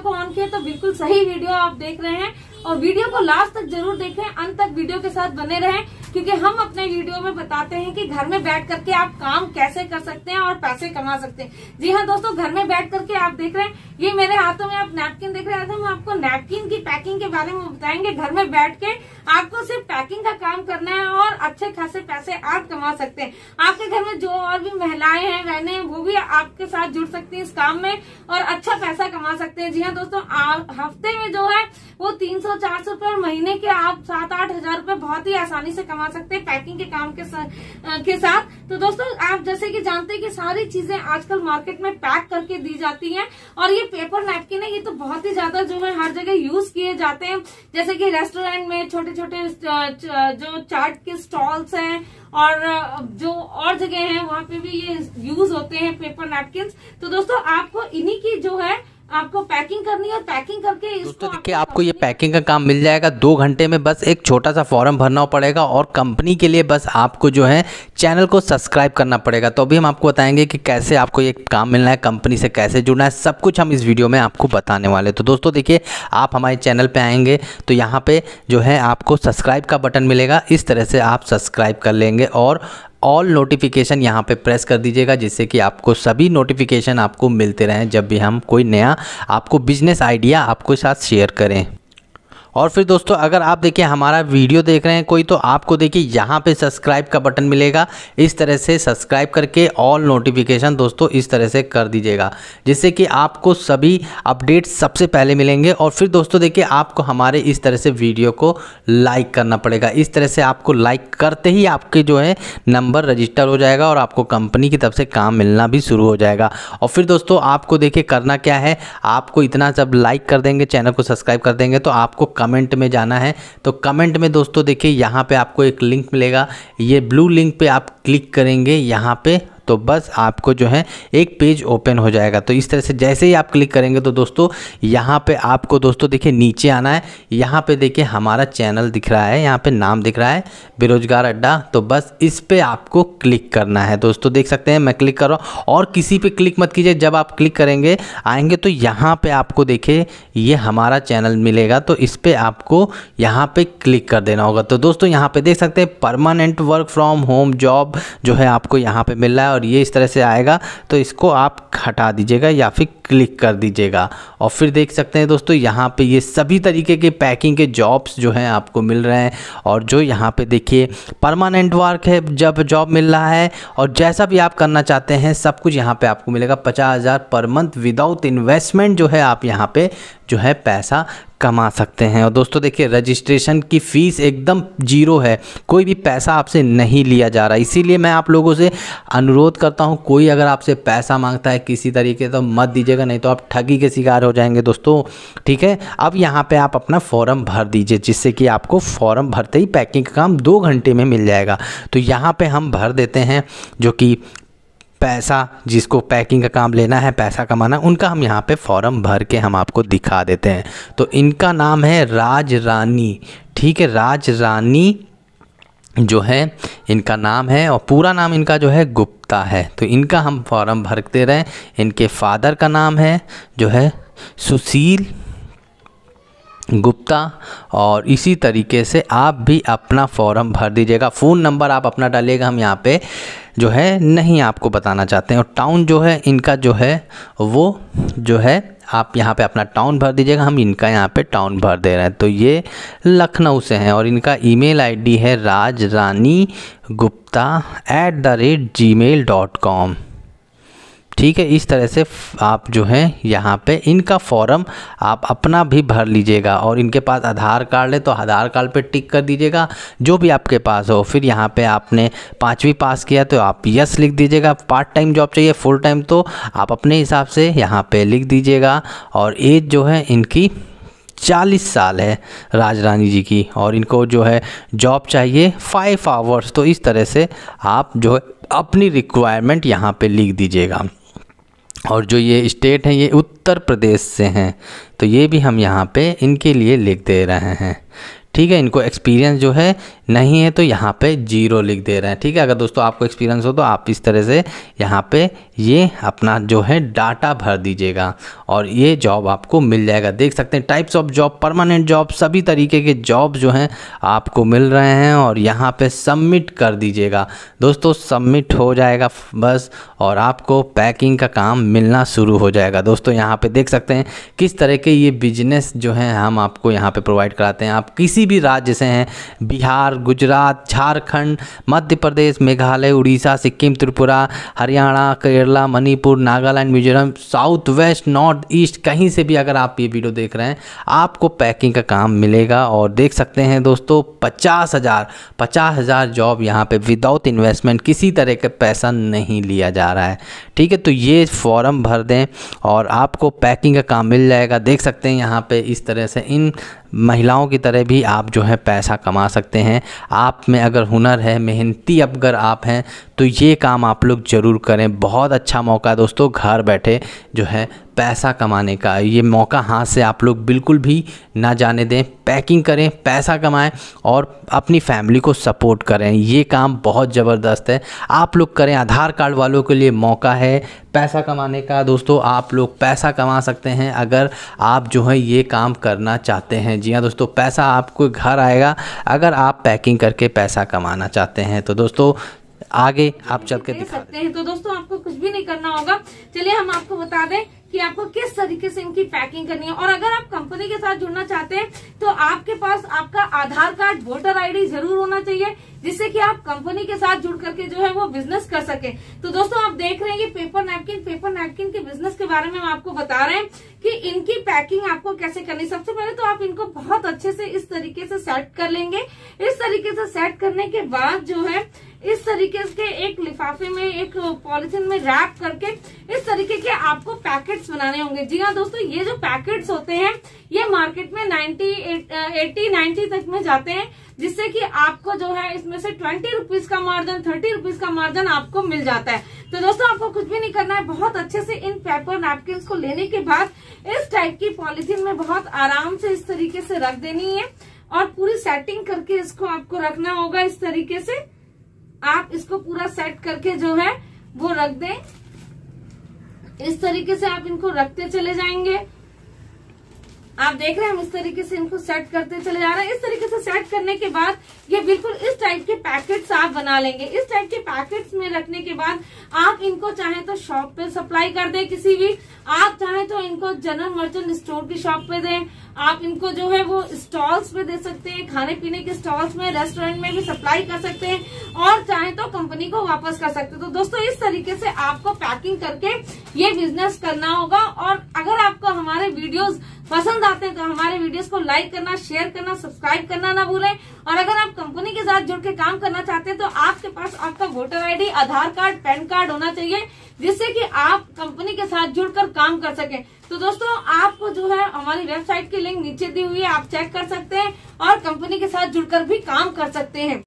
video को on किया तो बिल्कुल सही वीडियो आप देख रहे हैं और वीडियो को लास्ट तक जरूर देखें अंत तक वीडियो के साथ बने रहें क्योंकि हम अपने वीडियो में बताते हैं कि घर में बैठ करके आप काम कैसे कर सकते हैं और पैसे कमा सकते हैं जी हाँ दोस्तों घर में बैठ करके आप देख रहे हैं ये मेरे हाथों में आप नैपकिन देख रहे हैं हम आपको नैपकिन की पैकिंग के बारे में बताएंगे घर में बैठ के आपको सिर्फ पैकिंग का काम करना है और अच्छे खासे पैसे आप कमा सकते हैं आपके घर में जो और भी महिलाएं हैं बहने वो भी आपके साथ जुड़ सकती है इस काम में और अच्छा पैसा कमा सकते हैं जी हाँ दोस्तों हफ्ते में जो है वो तीन सौ चार सौ महीने के आप सात आठ हजार रूपए बहुत ही आसानी से कमा करवा सकते हैं पैकिंग के काम के, सा, के साथ तो दोस्तों आप जैसे कि जानते हैं कि सारी चीजें आजकल मार्केट में पैक करके दी जाती हैं और ये पेपर नैपकिन है ये तो बहुत ही ज्यादा जो है हर जगह यूज किए जाते हैं जैसे कि रेस्टोरेंट में छोटे छोटे जो चाट के स्टॉल्स हैं और जो और जगह है वहां पे भी ये यूज होते हैं पेपर नैपकिन तो दोस्तों आपको इन्हीं की जो है आपको पैकिंग करनी है पैकिंग करके दोस्तों तो देखिए आपको, आपको ये पैकिंग का काम मिल जाएगा दो घंटे में बस एक छोटा सा फॉर्म भरना पड़ेगा और कंपनी के लिए बस आपको जो है चैनल को सब्सक्राइब करना पड़ेगा तो अभी हम आपको बताएंगे कि कैसे आपको ये काम मिलना है कंपनी से कैसे जुड़ना है सब कुछ हम इस वीडियो में आपको बताने वाले तो दोस्तों देखिए आप हमारे चैनल पर आएंगे तो यहाँ पर जो है आपको सब्सक्राइब का बटन मिलेगा इस तरह से आप सब्सक्राइब कर लेंगे और ऑल नोटिफिकेशन यहाँ पे प्रेस कर दीजिएगा जिससे कि आपको सभी नोटिफिकेशन आपको मिलते रहें जब भी हम कोई नया आपको बिजनेस आइडिया आपके साथ शेयर करें और फिर दोस्तों अगर आप देखिए हमारा वीडियो देख रहे हैं कोई तो आपको देखिए यहाँ पे सब्सक्राइब का बटन मिलेगा इस तरह से सब्सक्राइब करके ऑल नोटिफिकेशन दोस्तों इस तरह से कर दीजिएगा जिससे कि आपको सभी अपडेट सबसे पहले मिलेंगे और फिर दोस्तों देखिए आपको हमारे इस तरह से वीडियो को लाइक करना पड़ेगा इस तरह से आपको लाइक करते ही आपके जो है नंबर रजिस्टर हो जाएगा और आपको कंपनी की तरफ से काम मिलना भी शुरू हो जाएगा और फिर दोस्तों आपको देखिए करना क्या है आपको इतना जब लाइक कर देंगे चैनल को सब्सक्राइब कर देंगे तो आपको कमेंट में जाना है तो कमेंट में दोस्तों देखिए यहाँ पे आपको एक लिंक मिलेगा ये ब्लू लिंक पे आप क्लिक करेंगे यहाँ पे तो बस आपको जो है एक पेज ओपन हो जाएगा तो इस तरह से जैसे ही आप क्लिक करेंगे तो दोस्तों यहाँ पे आपको दोस्तों देखिए नीचे आना है यहाँ पे देखिए हमारा चैनल दिख रहा है यहाँ पे नाम दिख रहा है बेरोजगार अड्डा तो बस इस पर आपको क्लिक करना है दोस्तों देख सकते हैं मैं क्लिक कर रहा हूँ और किसी पर क्लिक मत कीजिए जब आप क्लिक करेंगे आएंगे तो यहाँ पर आपको देखिए ये हमारा चैनल मिलेगा तो इस पर आपको यहाँ पर क्लिक कर देना होगा तो दोस्तों यहाँ पर देख सकते हैं permanent work from home job जो है आपको यहाँ पर मिल रहा है और और ये इस तरह से आएगा तो इसको आप हटा दीजिएगा या फिर क्लिक कर दीजिएगा और फिर देख सकते हैं दोस्तों यहाँ पे ये सभी तरीके के पैकिंग के जॉब्स जो हैं आपको मिल रहे हैं और जो यहाँ पे देखिए परमानेंट वर्क है जब जॉब मिल रहा है और जैसा भी आप करना चाहते हैं सब कुछ यहाँ पे आपको मिलेगा पचास हज़ार पर मंथ विदाउट इन्वेस्टमेंट जो है आप यहाँ पे जो है पैसा कमा सकते हैं और दोस्तों देखिए रजिस्ट्रेशन की फ़ीस एकदम जीरो है कोई भी पैसा आपसे नहीं लिया जा रहा इसीलिए मैं आप लोगों से अनुरोध करता हूं कोई अगर आपसे पैसा मांगता है किसी तरीके तो मत दीजिएगा नहीं तो आप ठगी के शिकार हो जाएंगे दोस्तों ठीक है अब यहाँ पे आप अपना फॉर्म भर दीजिए जिससे कि आपको फॉर्म भरते ही पैकिंग का काम दो घंटे में मिल जाएगा तो यहाँ पर हम भर देते हैं जो कि पैसा जिसको पैकिंग का काम लेना है पैसा कमाना उनका हम यहाँ पे फॉर्म भर के हम आपको दिखा देते हैं तो इनका नाम है राज रानी ठीक है राज रानी जो है इनका नाम है और पूरा नाम इनका जो है गुप्ता है तो इनका हम फॉर्म भरते रहें इनके फादर का नाम है जो है सुशील गुप्ता और इसी तरीके से आप भी अपना फॉर्म भर दीजिएगा फ़ोन नंबर आप अपना डालिएगा हम यहाँ पे जो है नहीं आपको बताना चाहते हैं और टाउन जो है इनका जो है वो जो है आप यहाँ पे अपना टाउन भर दीजिएगा हम इनका यहाँ पे टाउन भर दे रहे हैं तो ये लखनऊ से हैं और इनका ईमेल आईडी है Raj Rani Gupta at the rate Gmail dot com ठीक है इस तरह से आप जो है यहाँ पे इनका फॉर्म आप अपना भी भर लीजिएगा और इनके पास आधार कार्ड है तो आधार कार्ड पे टिक कर दीजिएगा जो भी आपके पास हो फिर यहाँ पे आपने पाँचवीं पास किया तो आप यस लिख दीजिएगा पार्ट टाइम जॉब चाहिए फुल टाइम तो आप अपने हिसाब से यहाँ पर लिख दीजिएगा और एज जो है इनकी चालीस साल है राज रानी जी की और इनको जो है जॉब चाहिए फाइव आवर्स तो इस तरह से आप जो है अपनी रिक्वायरमेंट यहाँ पे लिख दीजिएगा और जो ये स्टेट हैं ये उत्तर प्रदेश से हैं तो ये भी हम यहाँ पे इनके लिए लिख दे रहे हैं ठीक है इनको एक्सपीरियंस जो है नहीं है तो यहाँ पे जीरो लिख दे रहे हैं ठीक है अगर दोस्तों आपको एक्सपीरियंस हो तो आप इस तरह से यहाँ पे ये अपना जो है डाटा भर दीजिएगा और ये जॉब आपको मिल जाएगा देख सकते हैं types of job permanent job सभी तरीके के जॉब जो हैं आपको मिल रहे हैं और यहाँ पे सबमिट कर दीजिएगा दोस्तों सबमिट हो जाएगा बस और आपको पैकिंग का काम मिलना शुरू हो जाएगा दोस्तों यहाँ पर देख सकते हैं किस तरह के ये बिजनेस जो है हम आपको यहाँ पर प्रोवाइड कराते हैं आप किसी भी राज्य से हैं Bihar Gujarat Jharkhand Madhya Pradesh Meghalaya Orissa Sikkim Tripura Haryana Kerala Manipur Nagaland Mizoram south west north east कहीं से भी अगर आप ये वीडियो देख रहे हैं आपको पैकिंग का काम मिलेगा और देख सकते हैं दोस्तों पचास हज़ार पचास हज़ार जॉब यहाँ पे विदाउट इन्वेस्टमेंट किसी तरह का पैसा नहीं लिया जा रहा है ठीक है तो ये फॉर्म भर दें और आपको पैकिंग का काम मिल जाएगा देख सकते हैं यहाँ पे इस तरह से इन महिलाओं की तरह भी आप जो है पैसा कमा सकते हैं आप में अगर हुनर है मेहनती अगर आप हैं तो ये काम आप लोग ज़रूर करें बहुत अच्छा मौका दोस्तों घर बैठे जो है पैसा कमाने का ये मौका हाथ से आप लोग बिल्कुल भी ना जाने दें पैकिंग करें पैसा कमाएं और अपनी फैमिली को सपोर्ट करें ये काम बहुत ज़बरदस्त है आप लोग करें आधार कार्ड वालों के लिए मौका है पैसा कमाने का दोस्तों आप लोग पैसा कमा सकते हैं अगर आप जो है ये काम करना चाहते हैं जी हाँ दोस्तों पैसा आपको घर आएगा अगर आप पैकिंग करके पैसा कमाना चाहते हैं तो दोस्तों आगे तो आप चल के दिखा सकते हैं तो दोस्तों आपको कुछ भी नहीं करना होगा चलिए हम आपको बता दें कि आपको किस तरीके से इनकी पैकिंग करनी है और अगर आप कंपनी के साथ जुड़ना चाहते हैं तो आपके पास आपका आधार कार्ड वोटर आईडी जरूर होना चाहिए जिससे कि आप कंपनी के साथ जुड़ करके जो है वो बिजनेस कर सके तो दोस्तों आप देख रहे हैं ये पेपर नैपकिन पेपर नैपकिन के बिजनेस के बारे में हम आपको बता रहे हैं कि इनकी पैकिंग आपको कैसे करनी सबसे पहले तो आप इनको बहुत अच्छे से इस तरीके से सेट कर लेंगे इस तरीके से सेट करने के बाद जो है इस तरीके से एक लिफाफे में एक पॉलिथिन में रैप करके इस तरीके के आपको पैकेट्स बनाने होंगे जी हाँ दोस्तों ये जो पैकेट्स होते हैं ये मार्केट में 90 एटी नाइन्टी तक में जाते हैं जिससे कि आपको जो है इसमें से ट्वेंटी रुपीज का मार्जिन थर्टी रुपीज का मार्जिन आपको मिल जाता है तो दोस्तों आपको कुछ भी नहीं करना है बहुत अच्छे से इन पेपर नैपकिन को लेने के बाद इस टाइप की पॉलिथिन में बहुत आराम से इस तरीके से रख देनी है और पूरी सेटिंग करके इसको आपको रखना होगा इस तरीके से आप इसको पूरा सेट करके जो है वो रख दें इस तरीके से आप इनको रखते चले जाएंगे आप देख रहे हैं हम इस तरीके से इनको सेट करते चले जा रहे हैं इस तरीके से सेट करने के बाद ये बिल्कुल इस टाइप के पैकेट्स आप बना लेंगे इस टाइप के पैकेट्स में रखने के बाद आप इनको चाहे तो शॉप पे सप्लाई कर दें किसी भी आप चाहे तो इनको जनरल मर्चेंट स्टोर की शॉप पे दें आप इनको जो है वो स्टॉल्स पे दे सकते हैं खाने पीने के स्टॉल्स में रेस्टोरेंट में भी सप्लाई कर सकते हैं और चाहे तो कंपनी को वापस कर सकते हो तो दोस्तों इस तरीके से आपको पैकिंग करके ये बिजनेस करना होगा और अगर आपको हमारे वीडियोस पसंद आते हैं तो हमारे वीडियोस को लाइक करना शेयर करना सब्सक्राइब करना ना भूलें और अगर आप कंपनी के साथ जुड़ के काम करना चाहते हैं तो आपके पास आपका voter ID Aadhaar card PAN card होना चाहिए जिससे कि आप कंपनी के साथ जुड़कर काम कर सके तो दोस्तों आपको जो है हमारी वेबसाइट की लिंक नीचे दी हुई है आप चेक कर सकते हैं और कंपनी के साथ जुड़कर भी काम कर सकते हैं